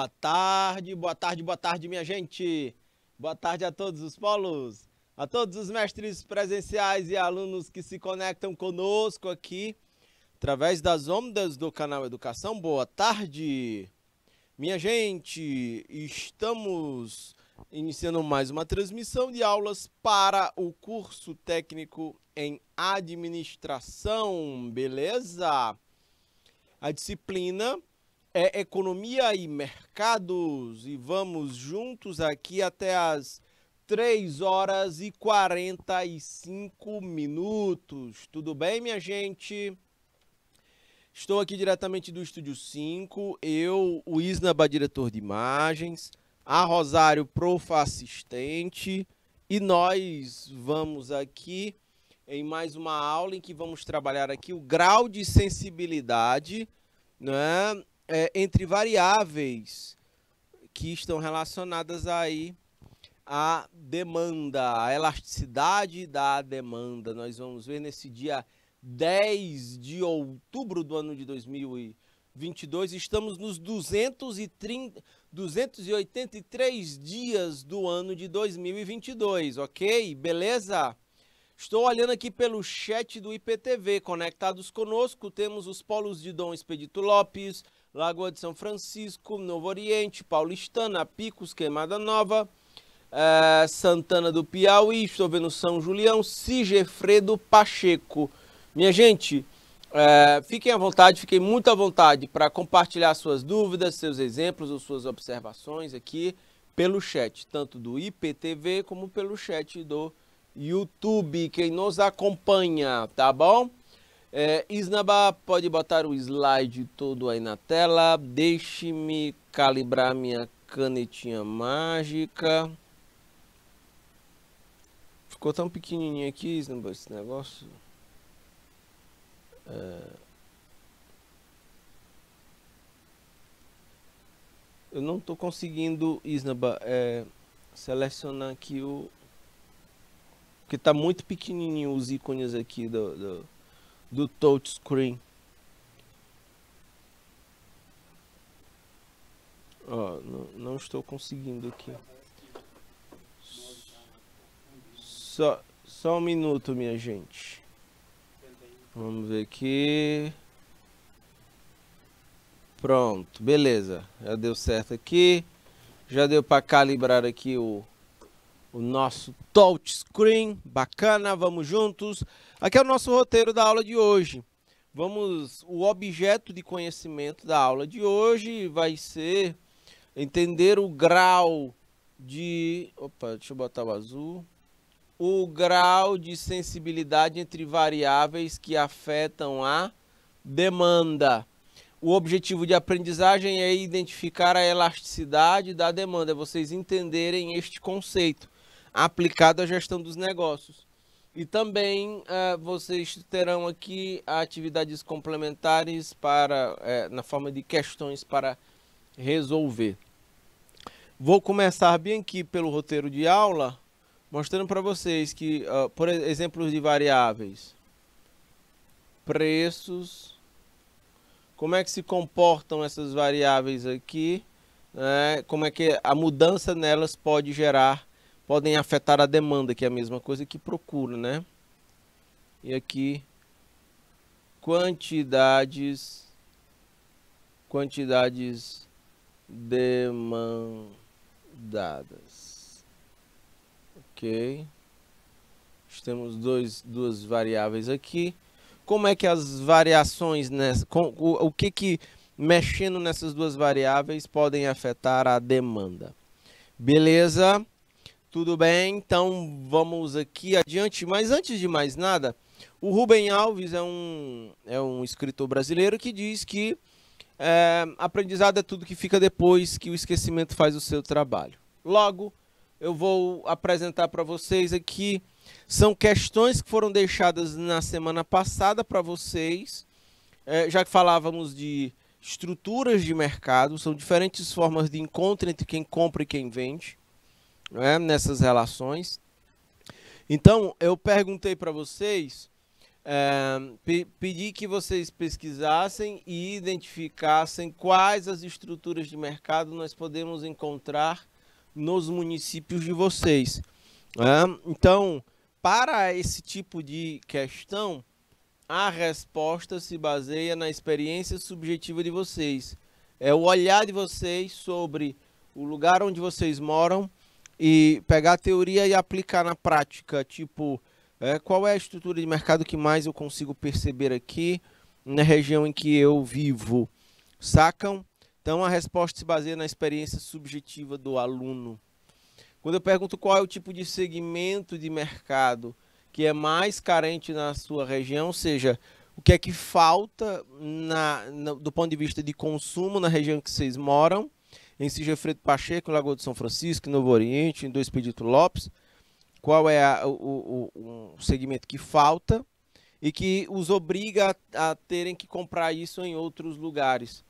Boa tarde, boa tarde, boa tarde, minha gente. Boa tarde a todos os polos, a todos os mestres presenciais e alunos que se conectam conosco aqui através das ondas do canal Educação. Boa tarde. Minha gente, estamos iniciando mais uma transmissão de aulas para o curso técnico em administração, beleza? A disciplina é economia e mercados e vamos juntos aqui até as 3 horas e 45 minutos. Tudo bem, minha gente? Estou aqui diretamente do Estúdio 5, eu, o Isnaba, diretor de imagens, a Rosário, profa assistente, e nós vamos aqui em mais uma aula em que vamos trabalhar aqui o grau de sensibilidade né, é, entre variáveis que estão relacionadas aí à demanda, à elasticidade da demanda. Nós vamos ver nesse dia 10 de outubro do ano de 2022, estamos nos 230, 283 dias do ano de 2022, ok? Beleza? Estou olhando aqui pelo chat do IPTV, conectados conosco, temos os polos de Dom Expedito Lopes, Lagoa de São Francisco, Novo Oriente, Paulistana, Picos, Queimada Nova, eh, Santana do Piauí, estou vendo São Julião, Sigefredo Pacheco. Minha gente, eh, fiquem à vontade, fiquem muito à vontade para compartilhar suas dúvidas, seus exemplos ou suas observações aqui pelo chat, tanto do IPTV como pelo chat do YouTube, quem nos acompanha, tá bom? É, Isnaba, pode botar o slide todo aí na tela. Deixe-me calibrar minha canetinha mágica. Ficou tão pequenininho aqui, Isnaba, esse negócio. É... Eu não estou conseguindo, Isnaba, é, selecionar aqui o... Porque está muito pequenininho os ícones aqui do... do do touchscreen. Ó, oh, não, não estou conseguindo aqui. Só, só um minuto, minha gente. Vamos ver aqui. Pronto, beleza. Já deu certo aqui. Já deu para calibrar aqui o o nosso touchscreen, bacana, vamos juntos. Aqui é o nosso roteiro da aula de hoje. Vamos, o objeto de conhecimento da aula de hoje vai ser entender o grau de, opa, deixa eu botar o azul, o grau de sensibilidade entre variáveis que afetam a demanda. O objetivo de aprendizagem é identificar a elasticidade da demanda, é vocês entenderem este conceito aplicado à gestão dos negócios. E também eh, vocês terão aqui atividades complementares para, eh, na forma de questões para resolver. Vou começar bem aqui pelo roteiro de aula, mostrando para vocês que, uh, por exemplos de variáveis, preços, como é que se comportam essas variáveis aqui, né, como é que a mudança nelas pode gerar podem afetar a demanda, que é a mesma coisa que procura, né? E aqui, quantidades, quantidades demandadas. Ok? Temos dois, duas variáveis aqui. Como é que as variações, nessa, com, o, o que que mexendo nessas duas variáveis podem afetar a demanda? Beleza? Tudo bem, então vamos aqui adiante. Mas antes de mais nada, o Rubem Alves é um, é um escritor brasileiro que diz que é, aprendizado é tudo que fica depois que o esquecimento faz o seu trabalho. Logo, eu vou apresentar para vocês aqui. São questões que foram deixadas na semana passada para vocês, é, já que falávamos de estruturas de mercado, são diferentes formas de encontro entre quem compra e quem vende né, nessas relações. Então, eu perguntei para vocês, é, pe pedi que vocês pesquisassem e identificassem quais as estruturas de mercado nós podemos encontrar nos municípios de vocês. Né? Então, para esse tipo de questão, a resposta se baseia na experiência subjetiva de vocês. É o olhar de vocês sobre o lugar onde vocês moram e pegar a teoria e aplicar na prática, tipo, é, qual é a estrutura de mercado que mais eu consigo perceber aqui na região em que eu vivo? Sacam? Então a resposta se baseia na experiência subjetiva do aluno. Quando eu pergunto qual é o tipo de segmento de mercado que é mais carente na sua região, ou seja, o que é que falta na, na, do ponto de vista de consumo na região que vocês moram, em Sigefredo Pacheco, em Lagoa do São Francisco, em Novo Oriente, em dois Expedito Lopes, qual é a, o, o, segmento que falta e que os obriga a, a, terem que comprar isso em outros lugares.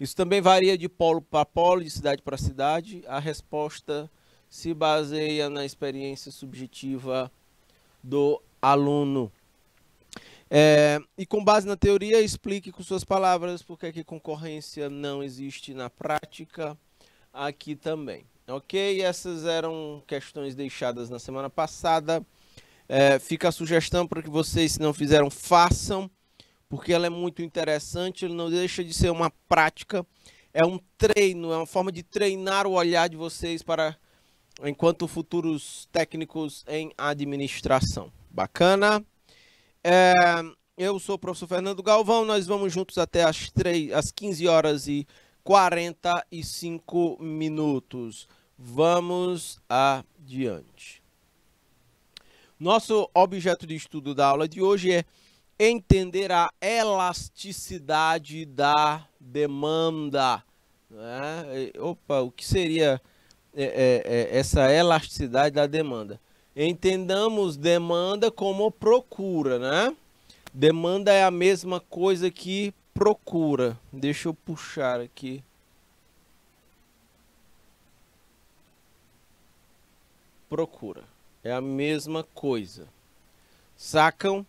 Isso também varia de polo para polo, de cidade para cidade. A resposta se baseia na experiência subjetiva do aluno. É, e com base na teoria, explique com suas palavras por que a é concorrência não existe na prática aqui também. Ok? Essas eram questões deixadas na semana passada. É, fica a sugestão para que vocês, se não fizeram, façam, porque ela é muito interessante, não deixa de ser uma prática, é um treino, é uma forma de treinar o olhar de vocês para enquanto futuros técnicos em administração. Bacana? É, eu sou o professor Fernando Galvão, nós vamos juntos até as, 3, as 15 horas e 45 minutos. Vamos adiante. Nosso objeto de estudo da aula de hoje é entender a elasticidade da demanda. Né? Opa, o que seria é, é, é, essa elasticidade da demanda? Entendamos demanda como procura, né? Demanda é a mesma coisa que procura. Deixa eu puxar aqui. Procura. É a mesma coisa. Sacam?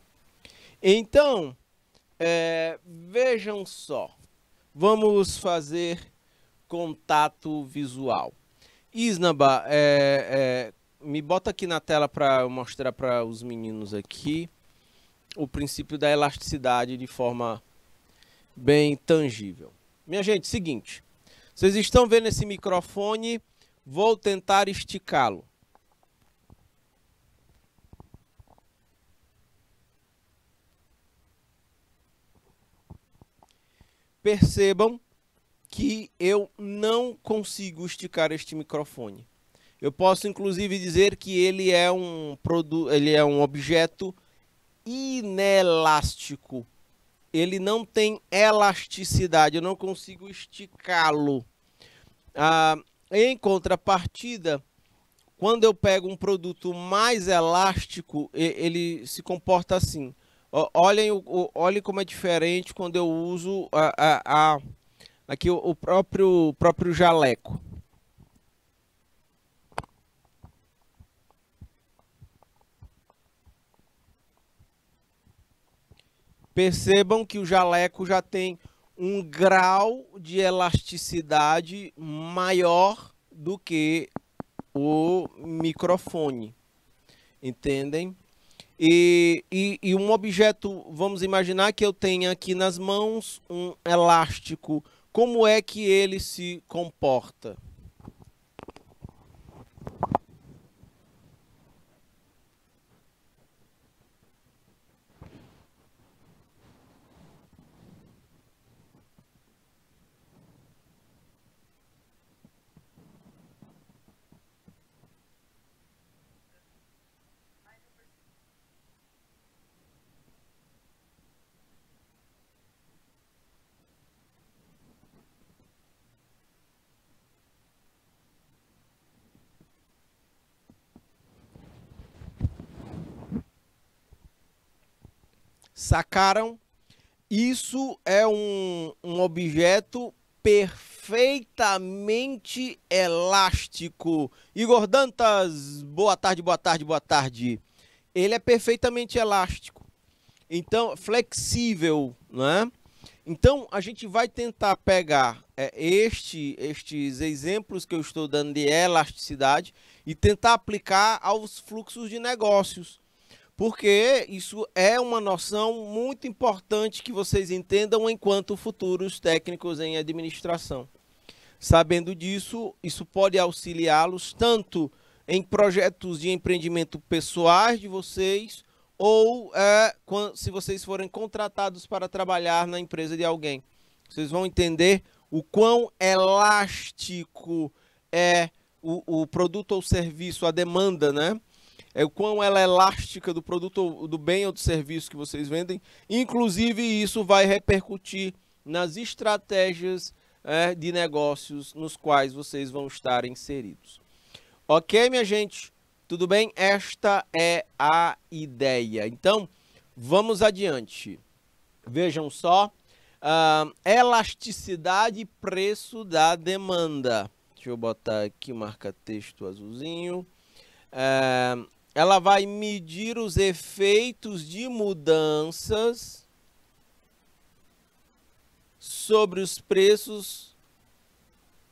Então, é, vejam só. Vamos fazer contato visual. Isnaba, é, é, me bota aqui na tela para mostrar para os meninos aqui o princípio da elasticidade de forma bem tangível. Minha gente, seguinte. Vocês estão vendo esse microfone? Vou tentar esticá-lo. Percebam que eu não consigo esticar este microfone. Eu posso inclusive dizer que ele é um produto, ele é um objeto inelástico ele não tem elasticidade, eu não consigo esticá-lo. Ah, em contrapartida, quando eu pego um produto mais elástico, ele se comporta assim. Olhem, olhem como é diferente quando eu uso a, a, a aqui o próprio, o próprio jaleco. Percebam que o jaleco já tem um grau de elasticidade maior do que o microfone. Entendem? E, e, e, um objeto, vamos imaginar que eu tenha aqui nas mãos um elástico. Como é que ele se comporta? Sacaram? Isso é um, um objeto perfeitamente elástico. Igor Dantas, boa tarde, boa tarde, boa tarde. Ele é perfeitamente elástico. Então, flexível, né? Então, a gente vai tentar pegar é, este, estes exemplos que eu estou dando de elasticidade e tentar aplicar aos fluxos de negócios porque isso é uma noção muito importante que vocês entendam enquanto futuros técnicos em administração. Sabendo disso, isso pode auxiliá-los tanto em projetos de empreendimento pessoais de vocês ou é, se vocês forem contratados para trabalhar na empresa de alguém. Vocês vão entender o quão elástico é o, o produto ou serviço, a demanda, né? é o quão ela é elástica do produto, do bem ou do serviço que vocês vendem. Inclusive, isso vai repercutir nas estratégias é, de negócios nos quais vocês vão estar inseridos. Ok, minha gente? Tudo bem? Esta é a ideia. Então, vamos adiante. Vejam só. Uh, elasticidade e preço da demanda. Deixa eu botar aqui marca texto azulzinho. Uh, ela vai medir os efeitos de mudanças sobre os preços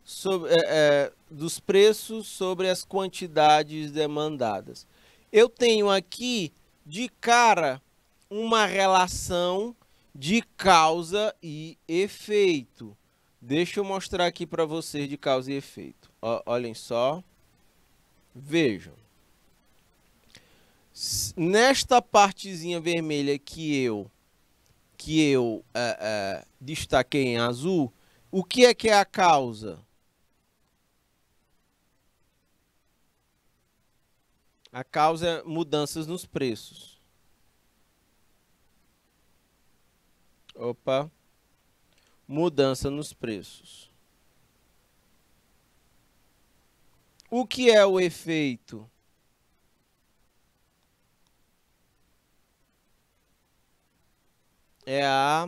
sobre, é, é, dos preços sobre as quantidades demandadas. Eu tenho aqui de cara uma relação de causa e efeito. Deixa eu mostrar aqui para vocês de causa e efeito. olhem só. Vejam nesta partezinha vermelha que eu que eu é, é, destaquei em azul, o que é que é a causa? A causa é mudanças nos preços. Opa. Mudança nos preços. O que é o efeito? é a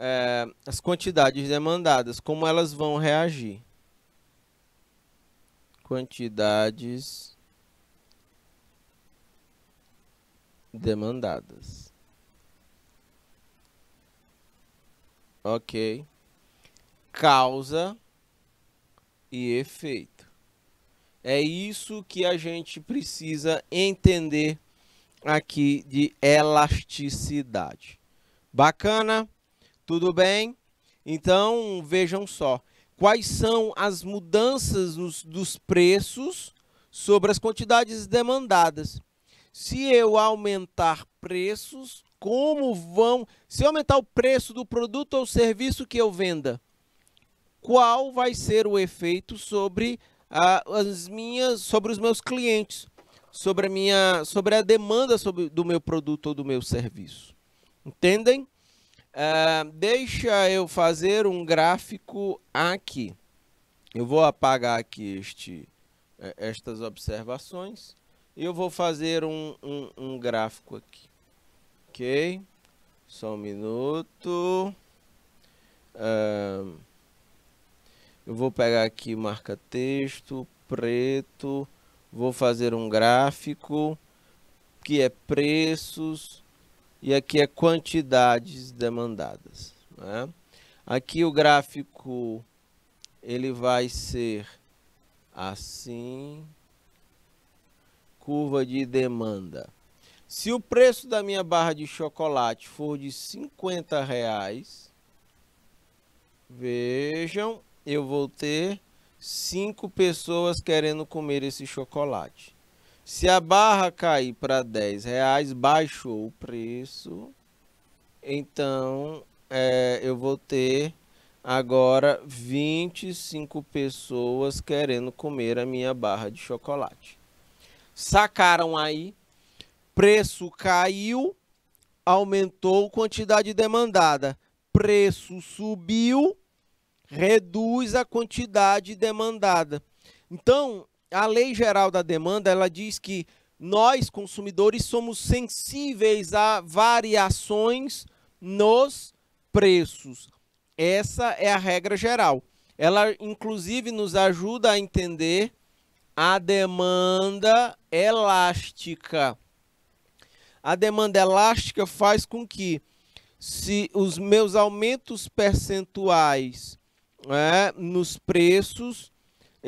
é, as quantidades demandadas, como elas vão reagir. Quantidades demandadas. Ok. Causa e efeito. É isso que a gente precisa entender aqui de elasticidade. Bacana? Tudo bem? Então, vejam só. Quais são as mudanças nos, dos preços sobre as quantidades demandadas? Se eu aumentar preços, como vão... Se eu aumentar o preço do produto ou serviço que eu venda, qual vai ser o efeito sobre as minhas, sobre os meus clientes, sobre a minha, sobre a demanda sobre, do meu produto ou do meu serviço? Entendem? Uh, deixa eu fazer um gráfico aqui. Eu vou apagar aqui este, eh, estas observações. E eu vou fazer um, um, um gráfico aqui. Ok? Só um minuto. Uh, eu vou pegar aqui marca texto, preto. Vou fazer um gráfico que é preços e aqui é quantidades demandadas. Né? Aqui o gráfico ele vai ser assim, curva de demanda. Se o preço da minha barra de chocolate for de 50 reais, vejam, eu vou ter cinco pessoas querendo comer esse chocolate. Se a barra cair para 10 reais, baixou o preço, então é, eu vou ter agora 25 pessoas querendo comer a minha barra de chocolate. Sacaram aí, preço caiu, aumentou a quantidade demandada. Preço subiu, reduz a quantidade demandada. Então, a lei geral da demanda ela diz que nós consumidores somos sensíveis a variações nos preços. Essa é a regra geral. Ela inclusive nos ajuda a entender a demanda elástica. A demanda elástica faz com que se os meus aumentos percentuais né, nos preços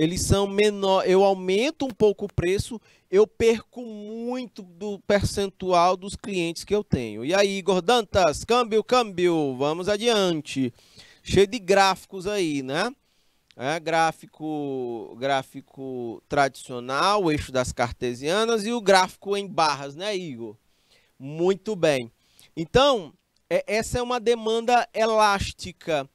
eles são menor, eu aumento um pouco o preço, eu perco muito do percentual dos clientes que eu tenho. E aí, Gordantas, câmbio, câmbio, vamos adiante. Cheio de gráficos aí, né? É, gráfico, gráfico tradicional, o eixo das cartesianas e o gráfico em barras, né, Igor? Muito bem. Então, é, essa é uma demanda elástica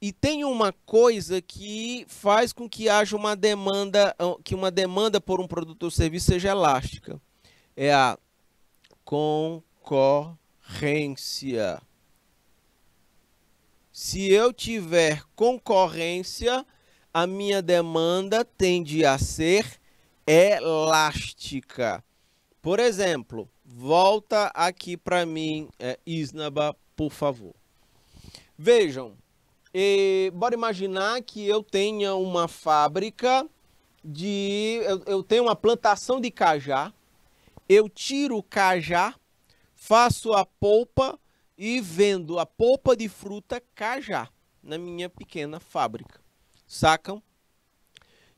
e tem uma coisa que faz com que haja uma demanda, que uma demanda por um produto ou serviço seja elástica. É a concorrência. Se eu tiver concorrência, a minha demanda tende a ser elástica. Por exemplo, volta aqui para mim, é, Isnaba, por favor. Vejam, e, bora imaginar que eu tenha uma fábrica de. Eu, eu tenho uma plantação de cajá, eu tiro o cajá, faço a polpa e vendo a polpa de fruta cajá na minha pequena fábrica. Sacam?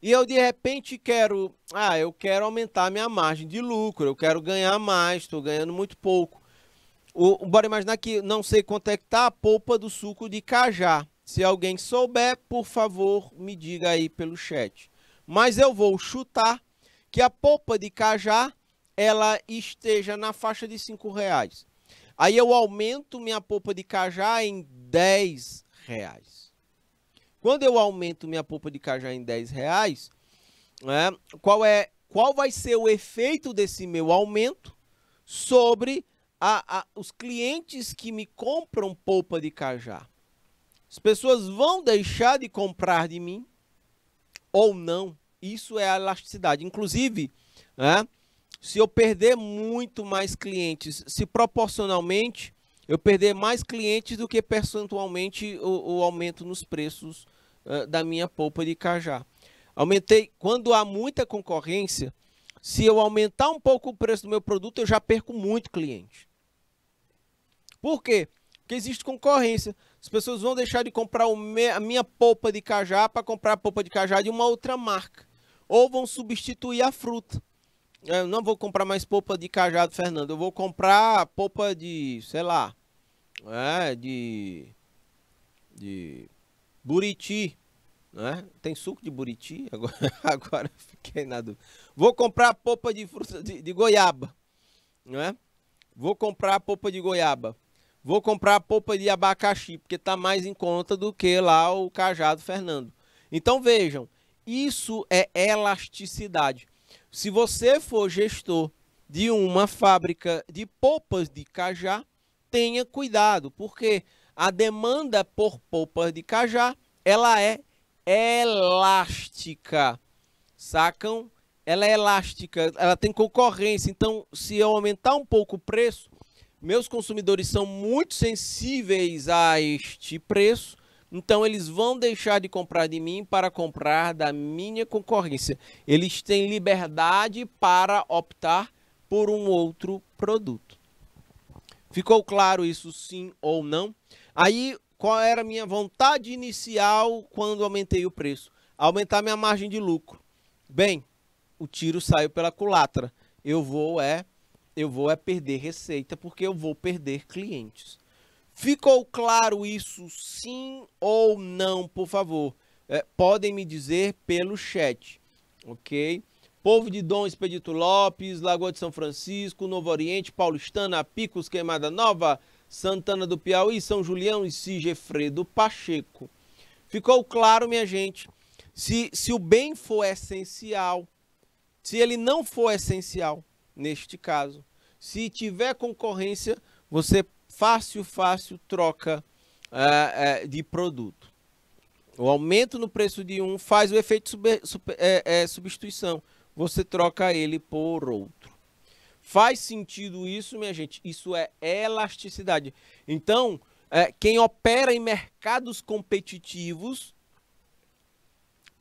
E eu de repente quero, ah, eu quero aumentar minha margem de lucro, eu quero ganhar mais, estou ganhando muito pouco. O, bora imaginar que não sei quanto é que tá a polpa do suco de cajá. Se alguém souber, por favor, me diga aí pelo chat. Mas eu vou chutar que a polpa de cajá ela esteja na faixa de cinco reais. Aí eu aumento minha polpa de cajá em dez reais. Quando eu aumento minha polpa de cajá em dez reais, né, qual, é, qual vai ser o efeito desse meu aumento sobre a, a, os clientes que me compram polpa de cajá? As pessoas vão deixar de comprar de mim ou não. Isso é a elasticidade. Inclusive, né, se eu perder muito mais clientes, se proporcionalmente eu perder mais clientes do que percentualmente o, o aumento nos preços uh, da minha polpa de cajá. Aumentei quando há muita concorrência. Se eu aumentar um pouco o preço do meu produto, eu já perco muito cliente. Por quê? Porque existe concorrência. As pessoas vão deixar de comprar me, a minha polpa de cajá para comprar a polpa de cajá de uma outra marca. Ou vão substituir a fruta. Eu não vou comprar mais polpa de cajá do Fernando. Eu vou comprar polpa de, sei lá, é, de, de buriti. Né? Tem suco de buriti? Agora, agora fiquei na dúvida. Vou comprar polpa de fruta de, de goiaba. Né? Vou comprar polpa de goiaba. Vou comprar polpa de abacaxi, porque está mais em conta do que lá o cajado Fernando. Então vejam, isso é elasticidade. Se você for gestor de uma fábrica de polpas de cajá, tenha cuidado, porque a demanda por polpas de cajá, ela é elástica. Sacam? Ela é elástica, ela tem concorrência. Então, se eu aumentar um pouco o preço, meus consumidores são muito sensíveis a este preço, então eles vão deixar de comprar de mim para comprar da minha concorrência. Eles têm liberdade para optar por um outro produto. Ficou claro isso sim ou não? Aí qual era a minha vontade inicial quando aumentei o preço? Aumentar minha margem de lucro. Bem, o tiro saiu pela culatra. Eu vou é eu vou é perder receita porque eu vou perder clientes. Ficou claro isso sim ou não, por favor? É, podem me dizer pelo chat, ok? Povo de Dom Expedito Lopes, Lagoa de São Francisco, Novo Oriente, Paulistana, Picos, Queimada Nova, Santana do Piauí, São Julião e Sigefredo Pacheco. Ficou claro, minha gente? Se, se o bem for essencial, se ele não for essencial, neste caso. Se tiver concorrência, você fácil, fácil troca é, é, de produto. O aumento no preço de um faz o efeito sub, sub, é, é, substituição. Você troca ele por outro. Faz sentido isso, minha gente? Isso é elasticidade. Então, é, quem opera em mercados competitivos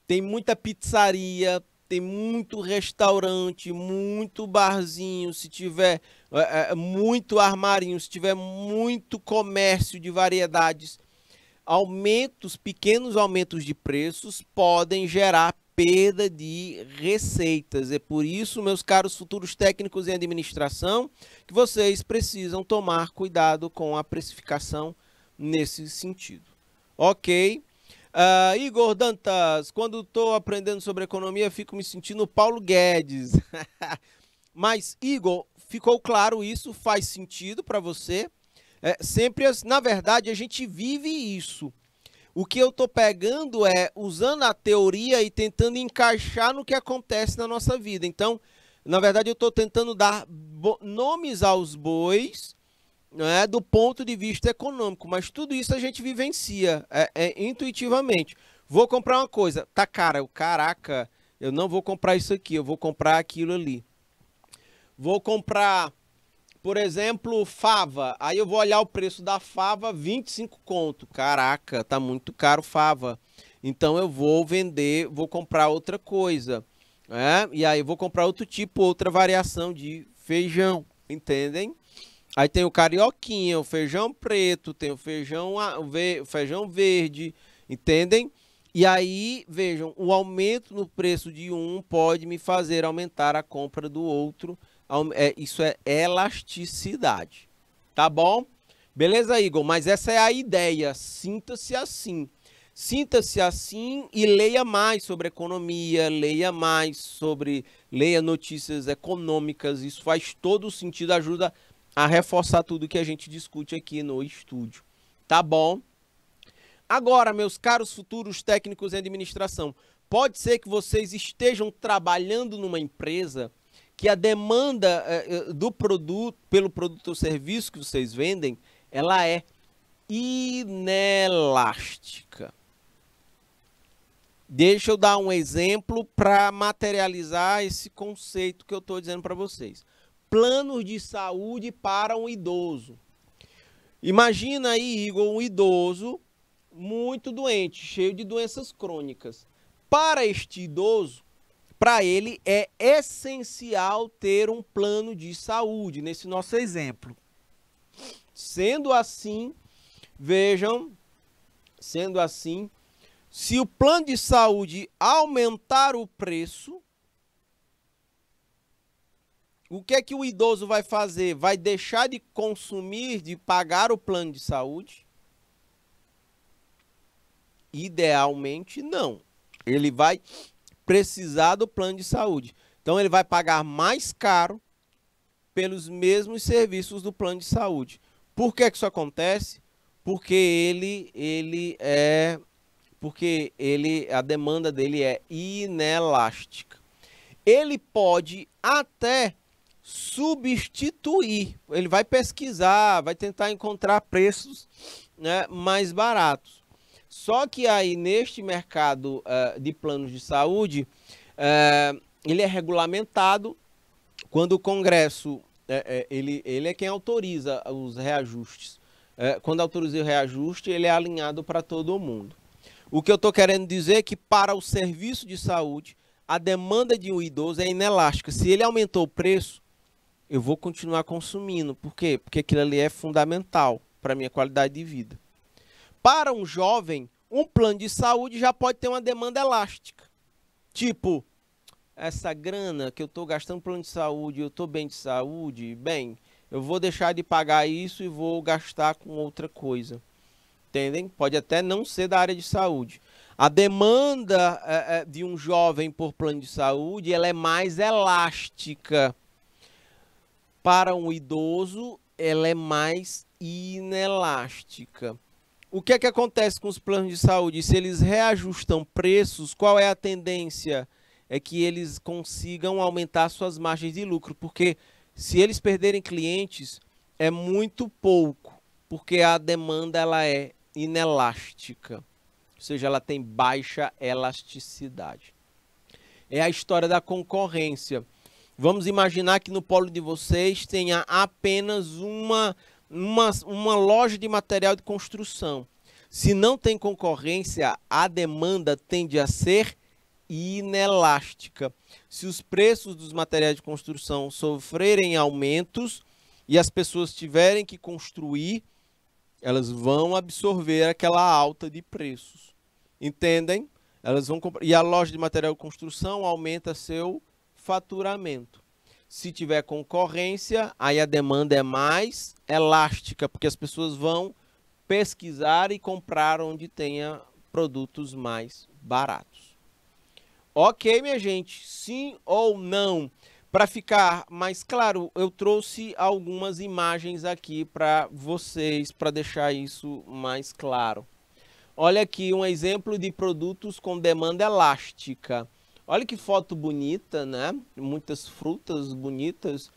tem muita pizzaria, tem muito restaurante, muito barzinho, se tiver é, é, muito armarinho, se tiver muito comércio de variedades, aumentos, pequenos aumentos de preços podem gerar perda de receitas. É por isso, meus caros futuros técnicos em administração, que vocês precisam tomar cuidado com a precificação nesse sentido. OK? Uh, Igor Dantas, quando estou aprendendo sobre economia, fico me sentindo Paulo Guedes. Mas, Igor, ficou claro isso? Faz sentido para você? É, sempre, na verdade, a gente vive isso. O que eu estou pegando é usando a teoria e tentando encaixar no que acontece na nossa vida. Então, na verdade, eu estou tentando dar nomes aos bois né, do ponto de vista econômico, mas tudo isso a gente vivencia é, é, intuitivamente. Vou comprar uma coisa, tá cara, eu, caraca, eu não vou comprar isso aqui, eu vou comprar aquilo ali. Vou comprar, por exemplo, fava. Aí eu vou olhar o preço da fava, 25 conto. Caraca, tá muito caro fava. Então eu vou vender, vou comprar outra coisa. Né? E aí eu vou comprar outro tipo, outra variação de feijão, entendem? Aí tem o carioquinha, o feijão preto, tem o feijão, o feijão verde, entendem? E aí, vejam, o aumento no preço de um pode me fazer aumentar a compra do outro. É, isso é elasticidade. Tá bom? Beleza, Igor? Mas essa é a ideia. Sinta-se assim. Sinta-se assim e leia mais sobre economia, leia mais sobre. Leia notícias econômicas. Isso faz todo o sentido, ajuda a reforçar tudo que a gente discute aqui no estúdio. Tá bom? Agora, meus caros futuros técnicos em administração, pode ser que vocês estejam trabalhando numa empresa que a demanda eh, eh, do produto, pelo produto ou serviço que vocês vendem, ela é inelástica. Deixa eu dar um exemplo para materializar esse conceito que eu estou dizendo para vocês planos de saúde para um idoso. Imagina aí, Igor, um idoso muito doente, cheio de doenças crônicas. Para este idoso, para ele é essencial ter um plano de saúde, nesse nosso exemplo. Sendo assim, vejam, sendo assim, se o plano de saúde aumentar o preço, o que é que o idoso vai fazer? Vai deixar de consumir, de pagar o plano de saúde? Idealmente, não. Ele vai precisar do plano de saúde. Então, ele vai pagar mais caro pelos mesmos serviços do plano de saúde. Por que, que isso acontece? Porque ele, ele é. Porque ele, a demanda dele é inelástica. Ele pode até substituir. Ele vai pesquisar, vai tentar encontrar preços né, mais baratos. Só que aí neste mercado uh, de planos de saúde, uh, ele é regulamentado quando o Congresso é, ele, ele é quem autoriza os reajustes. quando autoriza o reajuste, ele é alinhado para todo mundo. O que eu estou querendo dizer é que para o serviço de saúde, a demanda de um idoso é inelástica. Se ele aumentou o preço, eu vou continuar consumindo. Por quê? Porque aquilo ali é fundamental para a minha qualidade de vida. Para um jovem, um plano de saúde já pode ter uma demanda elástica. Tipo, essa grana que eu estou gastando plano de saúde, eu estou bem de saúde, bem, eu vou deixar de pagar isso e vou gastar com outra coisa. Entendem? Pode até não ser da área de saúde. A demanda é, de um jovem por plano de saúde ela é mais elástica para um idoso, ela é mais inelástica. O que é que acontece com os planos de saúde? Se eles reajustam preços, qual é a tendência? É que eles consigam aumentar suas margens de lucro, porque se eles perderem clientes, é muito pouco, porque a demanda ela é inelástica, ou seja, ela tem baixa elasticidade. É a história da concorrência. Vamos imaginar que no polo de vocês tenha apenas uma, uma, uma loja de material de construção. Se não tem concorrência, a demanda tende a ser inelástica. Se os preços dos materiais de construção sofrerem aumentos e as pessoas tiverem que construir, elas vão absorver aquela alta de preços. Entendem? Elas vão e a loja de material de construção aumenta seu faturamento. Se tiver concorrência, aí a demanda é mais elástica, porque as pessoas vão pesquisar e comprar onde tenha produtos mais baratos. Ok, minha gente, sim ou não? Para ficar mais claro, eu trouxe algumas imagens aqui para vocês, para deixar isso mais claro. Olha aqui um exemplo de produtos com demanda elástica. Olha que foto bonita, né? Muitas frutas bonitas.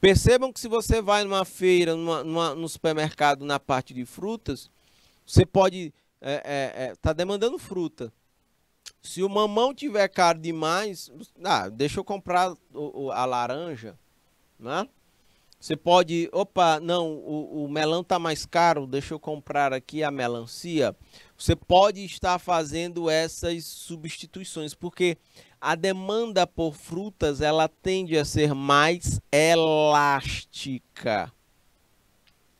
Percebam que se você vai numa feira, numa, numa, no supermercado, na parte de frutas, você pode estar é, é, é, tá demandando fruta. Se o mamão tiver caro demais, ah, deixa eu comprar o, a laranja, né? Você pode, opa, não, o, o melão está mais caro, deixa eu comprar aqui a melancia. Você pode estar fazendo essas substituições, porque a demanda por frutas ela tende a ser mais elástica.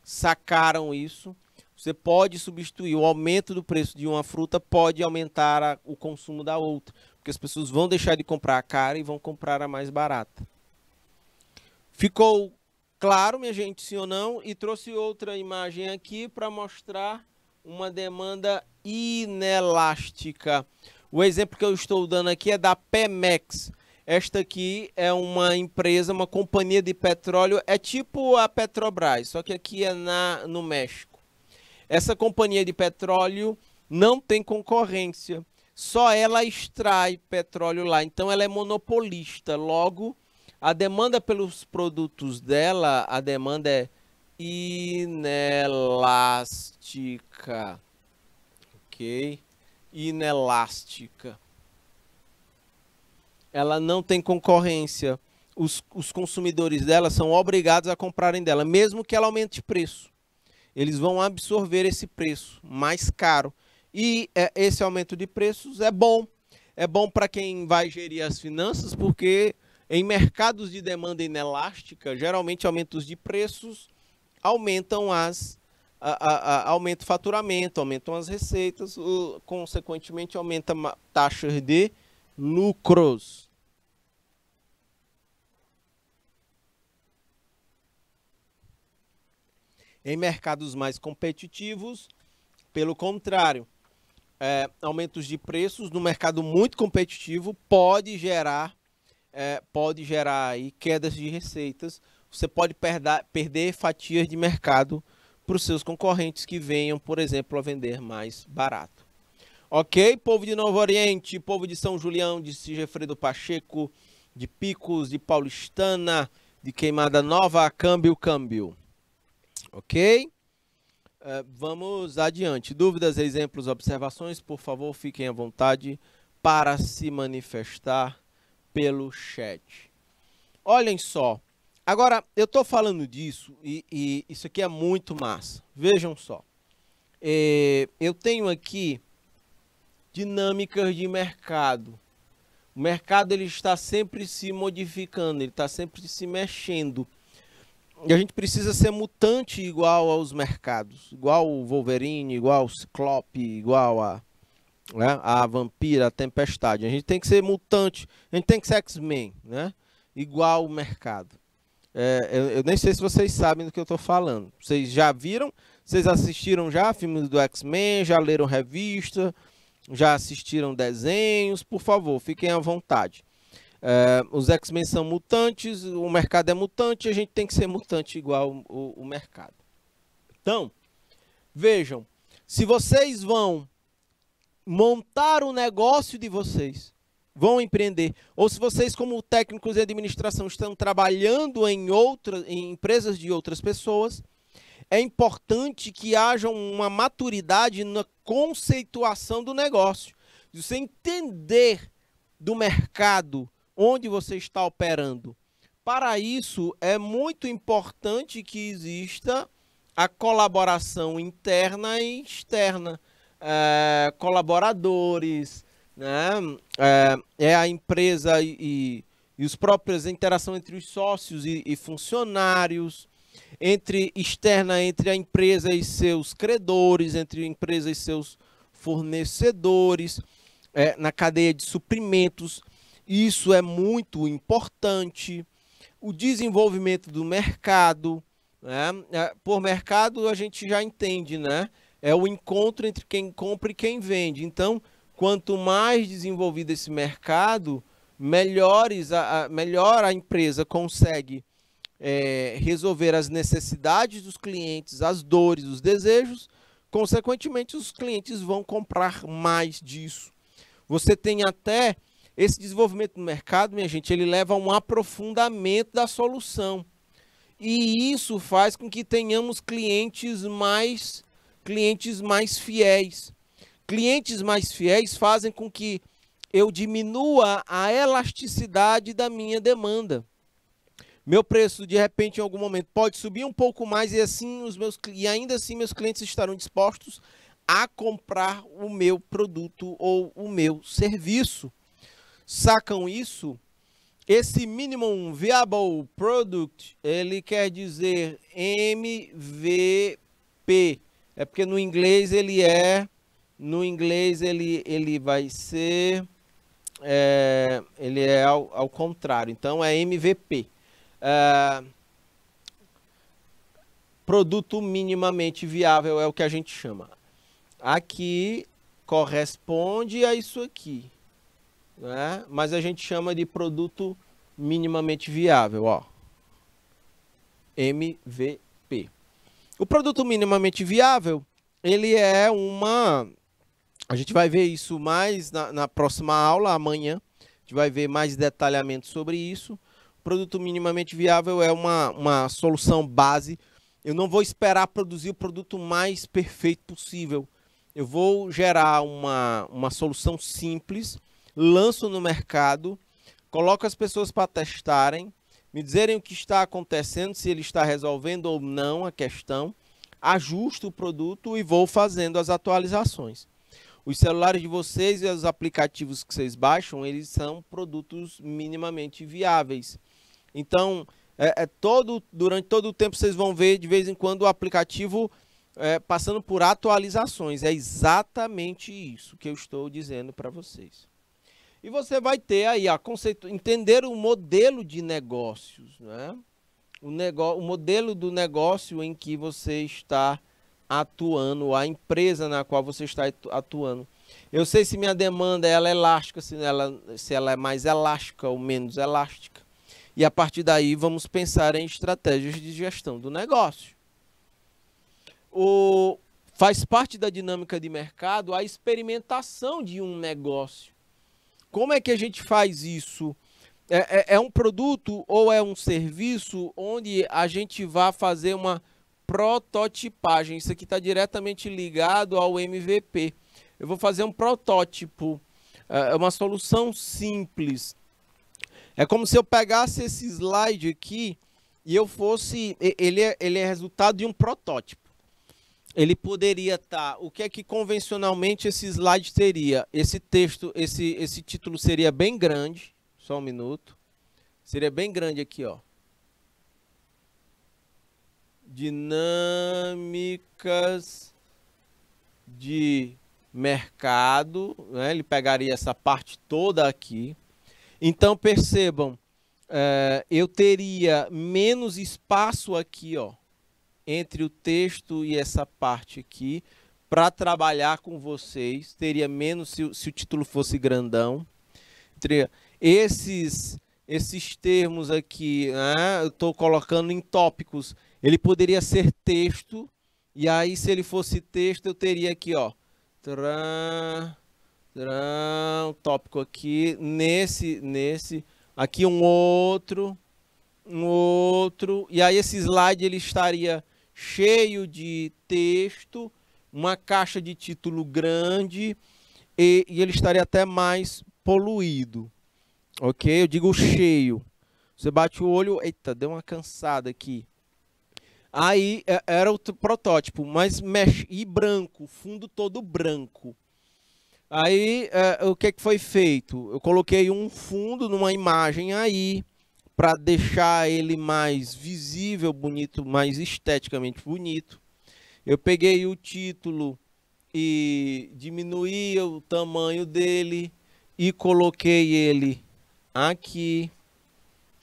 Sacaram isso? Você pode substituir o aumento do preço de uma fruta pode aumentar a, o consumo da outra, porque as pessoas vão deixar de comprar a cara e vão comprar a mais barata. Ficou claro, minha gente, sim ou não? E trouxe outra imagem aqui para mostrar uma demanda inelástica. O exemplo que eu estou dando aqui é da Pemex. Esta aqui é uma empresa, uma companhia de petróleo, é tipo a Petrobras, só que aqui é na, no México. Essa companhia de petróleo não tem concorrência, só ela extrai petróleo lá, então ela é monopolista. Logo, a demanda pelos produtos dela, a demanda é inelástica. Ok? inelástica. Ela não tem concorrência. Os, os consumidores dela são obrigados a comprarem dela, mesmo que ela aumente preço. Eles vão absorver esse preço mais caro. E é, esse aumento de preços é bom. É bom para quem vai gerir as finanças, porque em mercados de demanda inelástica, geralmente aumentos de preços aumentam as a, a, aumenta o faturamento, aumentam as receitas, o, consequentemente aumenta taxas de lucros. Em mercados mais competitivos, pelo contrário, é, aumentos de preços no mercado muito competitivo pode gerar, é, pode gerar aí quedas de receitas. Você pode perder, perder fatias de mercado para os seus concorrentes que venham, por exemplo, a vender mais barato. Ok, povo de Novo Oriente, povo de São Julião, de Sigefredo Pacheco, de Picos, de Paulistana, de Queimada Nova, Câmbio, Câmbio. Ok? Uh, vamos adiante. Dúvidas, exemplos, observações, por favor, fiquem à vontade para se manifestar pelo chat. Olhem só, Agora, eu estou falando disso e, e, isso aqui é muito massa. Vejam só. É, eu tenho aqui dinâmicas de mercado. O mercado ele está sempre se modificando, ele está sempre se mexendo. E a gente precisa ser mutante igual aos mercados, igual o Wolverine, igual o Ciclope, igual a, né, a Vampira, a Tempestade. A gente tem que ser mutante, a gente tem que ser X-Men, né? igual o mercado. É, eu, eu, nem sei se vocês sabem do que eu estou falando. Vocês já viram? Vocês assistiram já filmes do X-Men? Já leram revista? Já assistiram desenhos? Por favor, fiquem à vontade. É, os X-Men são mutantes, o mercado é mutante, a gente tem que ser mutante igual o, o mercado. Então, vejam, se vocês vão montar o negócio de vocês, vão empreender, ou se vocês como técnicos de administração estão trabalhando em outras em empresas de outras pessoas, é importante que haja uma maturidade na conceituação do negócio. Você entender do mercado onde você está operando. Para isso, é muito importante que exista a colaboração interna e externa. É, colaboradores, né? é, é a empresa e, e os próprios a interação entre os sócios e, e funcionários, entre externa entre a empresa e seus credores, entre a empresa e seus fornecedores, é, na cadeia de suprimentos. Isso é muito importante. O desenvolvimento do mercado, né? É, por mercado a gente já entende, né? É o encontro entre quem compra e quem vende. Então, quanto mais desenvolvido esse mercado, melhores a, a melhor a empresa consegue é, resolver as necessidades dos clientes, as dores, os desejos. Consequentemente, os clientes vão comprar mais disso. Você tem até esse desenvolvimento do mercado, minha gente, ele leva a um aprofundamento da solução. E isso faz com que tenhamos clientes mais clientes mais fiéis. Clientes mais fiéis fazem com que eu diminua a elasticidade da minha demanda. Meu preço, de repente, em algum momento, pode subir um pouco mais e assim os meus e ainda assim meus clientes estarão dispostos a comprar o meu produto ou o meu serviço. Sacam isso? Esse minimum viable product, ele quer dizer MVP. É porque no inglês ele é no inglês ele, ele vai ser. É, ele é ao, ao, contrário, então é MVP. É, produto minimamente viável é o que a gente chama. Aqui corresponde a isso aqui, né? mas a gente chama de produto minimamente viável, ó. MVP. O produto minimamente viável, ele é uma a gente vai ver isso mais na, na próxima aula, amanhã. A gente vai ver mais detalhamento sobre isso. O produto minimamente viável é uma, uma solução base. Eu não vou esperar produzir o produto mais perfeito possível. Eu vou gerar uma, uma solução simples, lanço no mercado, coloco as pessoas para testarem, me dizerem o que está acontecendo, se ele está resolvendo ou não a questão, ajusto o produto e vou fazendo as atualizações. Os celulares de vocês e os aplicativos que vocês baixam, eles são produtos minimamente viáveis. Então, é, é todo, durante todo o tempo vocês vão ver de vez em quando o aplicativo é, passando por atualizações. É exatamente isso que eu estou dizendo para vocês. E você vai ter aí a conceito, entender o modelo de negócios, né? O, negócio, o modelo do negócio em que você está atuando, a empresa na qual você está atuando. Eu sei se minha demanda ela é elástica, se ela, se ela é mais elástica ou menos elástica. E a partir daí vamos pensar em estratégias de gestão do negócio. O, faz parte da dinâmica de mercado a experimentação de um negócio. Como é que a gente faz isso? É, é, é um produto ou é um serviço onde a gente vai fazer uma prototipagem. Isso aqui está diretamente ligado ao MVP. Eu vou fazer um protótipo, é, é uma solução simples. É como se eu pegasse esse slide aqui e eu fosse. Ele é, ele é resultado de um protótipo. Ele poderia estar. Tá, o que é que convencionalmente esse slide teria? Esse texto, esse, esse título seria bem grande. Só um minuto. Seria bem grande aqui, ó dinâmicas de mercado, né? ele pegaria essa parte toda aqui. Então percebam, é, eu teria menos espaço aqui, ó, entre o texto e essa parte aqui, para trabalhar com vocês. Teria menos se, se o título fosse grandão. Teria esses esses termos aqui, né? eu estou colocando em tópicos. Ele poderia ser texto, e aí se ele fosse texto, eu teria aqui, ó, tcharam, tcharam, um tópico aqui, nesse, nesse, aqui um outro, um outro, e aí esse slide ele estaria cheio de texto, uma caixa de título grande, e, e ele estaria até mais poluído, ok? Eu digo cheio. Você bate o olho, eita, deu uma cansada aqui. Aí é, era o protótipo, mas mexe, e branco, fundo todo branco. Aí é, o que, que foi feito? Eu coloquei um fundo numa imagem aí para deixar ele mais visível, bonito, mais esteticamente bonito. Eu peguei o título e diminuí o tamanho dele e coloquei ele aqui,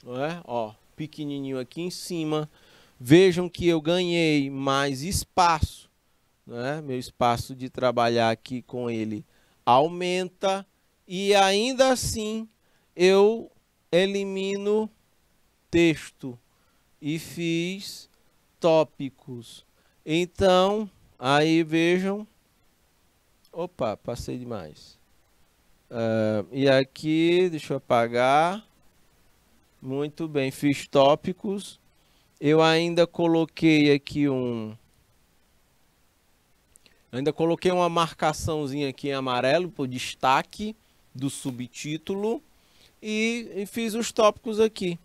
é? ó, pequenininho aqui em cima. Vejam que eu ganhei mais espaço, né? meu espaço de trabalhar aqui com ele aumenta e ainda assim eu elimino texto e fiz tópicos. Então, aí vejam. Opa, passei demais. Uh, e aqui, deixa eu apagar. Muito bem, fiz tópicos. Eu ainda coloquei aqui um... Ainda coloquei uma marcaçãozinha aqui em amarelo por destaque do subtítulo e fiz os tópicos aqui.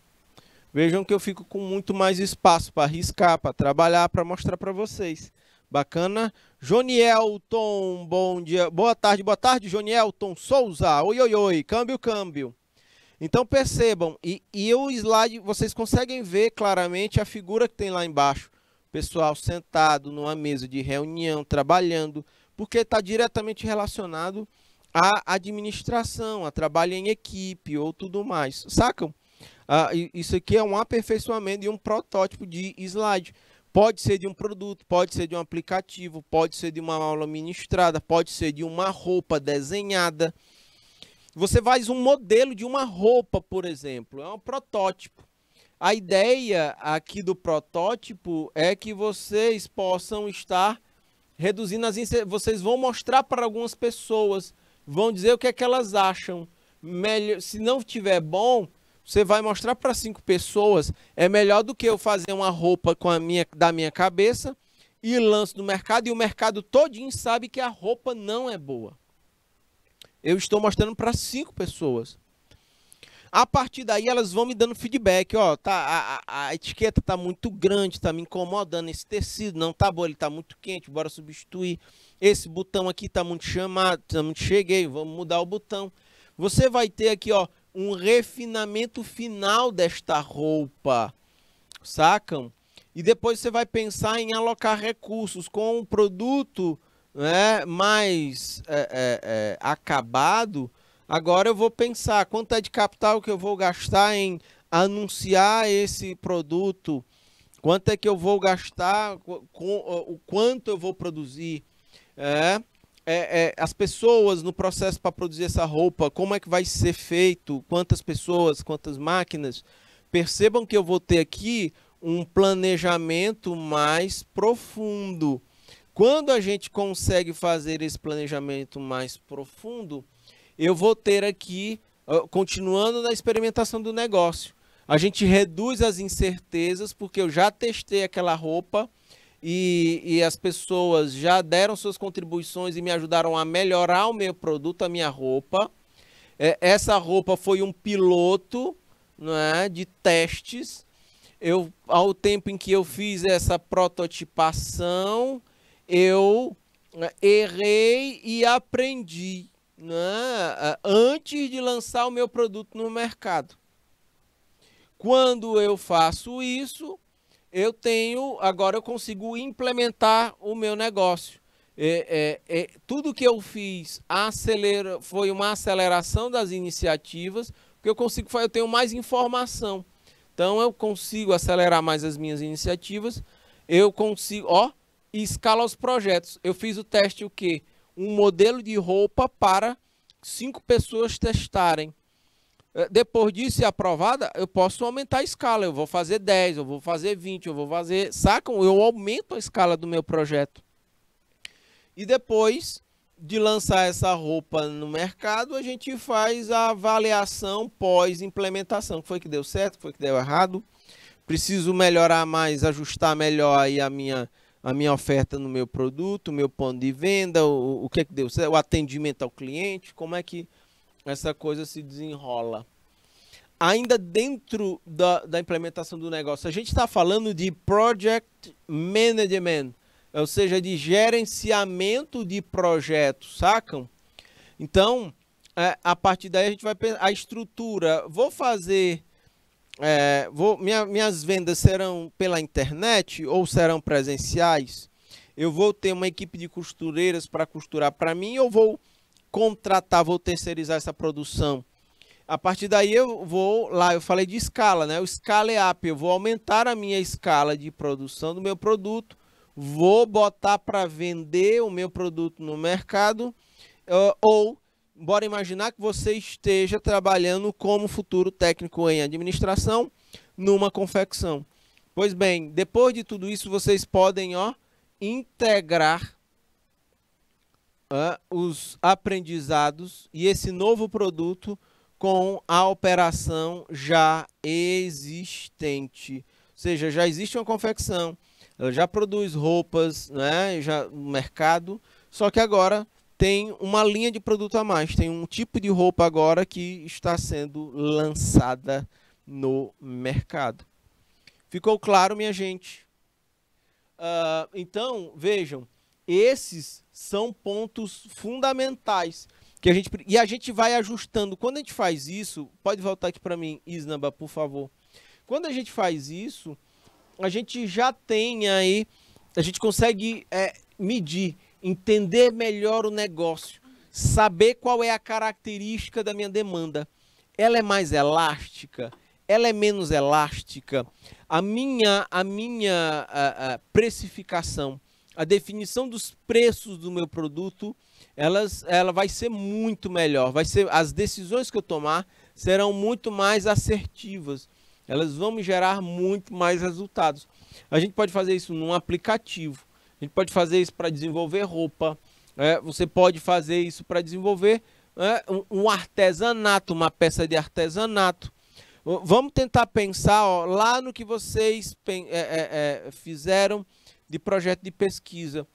Vejam que eu fico com muito mais espaço para riscar, para trabalhar, para mostrar para vocês. Bacana. Jonielton, bom dia. Boa tarde, boa tarde, Jonielton Souza. Oi, oi, oi. Câmbio, câmbio. Então percebam, e, e o slide, vocês conseguem ver claramente a figura que tem lá embaixo. Pessoal sentado numa mesa de reunião, trabalhando, porque está diretamente relacionado à administração, a trabalho em equipe ou tudo mais. Sacam? Ah, isso aqui é um aperfeiçoamento e um protótipo de slide. Pode ser de um produto, pode ser de um aplicativo, pode ser de uma aula ministrada, pode ser de uma roupa desenhada. Você faz um modelo de uma roupa, por exemplo, é um protótipo. A ideia aqui do protótipo é que vocês possam estar reduzindo as vocês vão mostrar para algumas pessoas, vão dizer o que é que elas acham. Melhor, se não tiver bom, você vai mostrar para cinco pessoas, é melhor do que eu fazer uma roupa com a minha da minha cabeça e lanço no mercado e o mercado todinho sabe que a roupa não é boa. Eu estou mostrando para cinco pessoas. A partir daí elas vão me dando feedback, ó, tá, a, a, etiqueta tá muito grande, tá me incomodando esse tecido, não tá bom, ele tá muito quente, bora substituir. Esse botão aqui tá muito chamado, tá muito cheguei, vamos mudar o botão. Você vai ter aqui, ó, um refinamento final desta roupa. Sacam? E depois você vai pensar em alocar recursos com o um produto né, mais é, é, é, acabado, agora eu vou pensar quanto é de capital que eu vou gastar em anunciar esse produto, quanto é que eu vou gastar, com, o quanto eu vou produzir. É, é, é as pessoas no processo para produzir essa roupa, como é que vai ser feito, quantas pessoas, quantas máquinas. Percebam que eu vou ter aqui um planejamento mais profundo. Quando a gente consegue fazer esse planejamento mais profundo, eu vou ter aqui, continuando na experimentação do negócio, a gente reduz as incertezas, porque eu já testei aquela roupa e, e as pessoas já deram suas contribuições e me ajudaram a melhorar o meu produto, a minha roupa. É, essa roupa foi um piloto não é, de testes. Eu, ao tempo em que eu fiz essa prototipação, eu né, errei e aprendi né, antes de lançar o meu produto no mercado. Quando eu faço isso, eu tenho, agora eu consigo implementar o meu negócio. É, é, é, tudo que eu fiz acelera, foi uma aceleração das iniciativas, porque eu consigo, eu tenho mais informação. Então eu consigo acelerar mais as minhas iniciativas. Eu consigo, ó, e escala os projetos. Eu fiz o teste o quê? Um modelo de roupa para cinco pessoas testarem. Eh, depois disso, aprovada, eu posso aumentar a escala. Eu vou fazer 10, eu vou fazer 20, eu vou fazer. Sacam? Eu aumento a escala do meu projeto. E depois de lançar essa roupa no mercado, a gente faz a avaliação pós-implementação. Foi que deu certo? Foi que deu errado? Preciso melhorar mais, ajustar melhor aí a minha a minha oferta no meu produto, o meu ponto de venda, o, o que é que deu o atendimento ao cliente, como é que essa coisa se desenrola. Ainda dentro da, da implementação do negócio, a gente está falando de project management, ou seja, de gerenciamento de projetos, sacam? Então, é, a partir daí a gente vai pensar a estrutura. Vou fazer é, vou, minha, minhas vendas serão pela internet ou serão presenciais? Eu vou ter uma equipe de costureiras para costurar para mim ou vou contratar, vou terceirizar essa produção? A partir daí eu vou lá, eu falei de escala, né? O escala é up, eu vou aumentar a minha escala de produção do meu produto, vou botar para vender o meu produto no mercado ou bora imaginar que você esteja trabalhando como futuro técnico em administração numa confecção. Pois bem, depois de tudo isso, vocês podem ó, integrar uh, os aprendizados e esse novo produto com a operação já existente. Ou seja, já existe uma confecção, ela já produz roupas né, já, no mercado, só que agora tem uma linha de produto a mais, tem um tipo de roupa agora que está sendo lançada no mercado. Ficou claro, minha gente? Uh, então, vejam, esses são pontos fundamentais que a gente e a gente vai ajustando. Quando a gente faz isso, pode voltar aqui para mim, Isnaba, por favor. Quando a gente faz isso, a gente já tem aí, a gente consegue é, medir entender melhor o negócio, saber qual é a característica da minha demanda. Ela é mais elástica? Ela é menos elástica? A minha, a minha a, a precificação, a definição dos preços do meu produto, elas, ela vai ser muito melhor. Vai ser, as decisões que eu tomar serão muito mais assertivas. Elas vão me gerar muito mais resultados. A gente pode fazer isso num aplicativo a gente pode fazer isso para desenvolver roupa. É, você pode fazer isso para desenvolver é, um, artesanato, uma peça de artesanato. Vamos tentar pensar ó, lá no que vocês é, é, é, fizeram de projeto de pesquisa.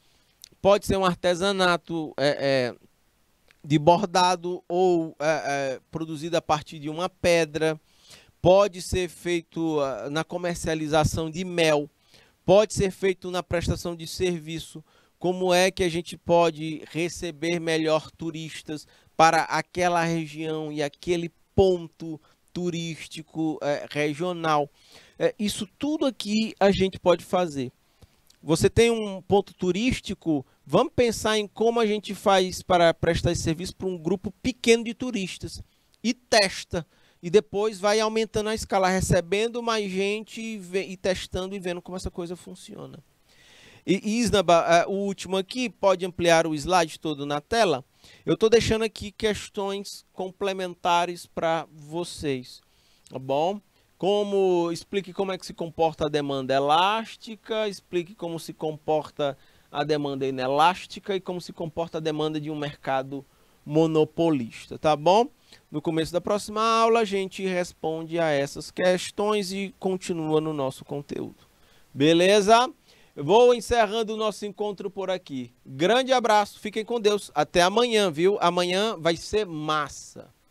Pode ser um artesanato é, de bordado ou produzido a partir de uma pedra. Pode ser feito ah, na comercialização de mel pode ser feito na prestação de serviço, como é que a gente pode receber melhor turistas para aquela região e aquele ponto turístico é, regional. É, isso tudo aqui a gente pode fazer. Você tem um ponto turístico, vamos pensar em como a gente faz para prestar esse serviço para um grupo pequeno de turistas e testa. E depois vai aumentando a escala, recebendo mais gente e, e testando e vendo como essa coisa funciona. E Isnaba, é, o último aqui, pode ampliar o slide todo na tela? Eu estou deixando aqui questões complementares para vocês, tá bom? Como, explique como é que se comporta a demanda elástica, explique como se comporta a demanda inelástica e como se comporta a demanda de um mercado monopolista, tá bom? No começo da próxima aula, a gente responde a essas questões e continua no nosso conteúdo. Beleza? Vou encerrando o nosso encontro por aqui. Grande abraço, fiquem com Deus. Até amanhã, viu? Amanhã vai ser massa.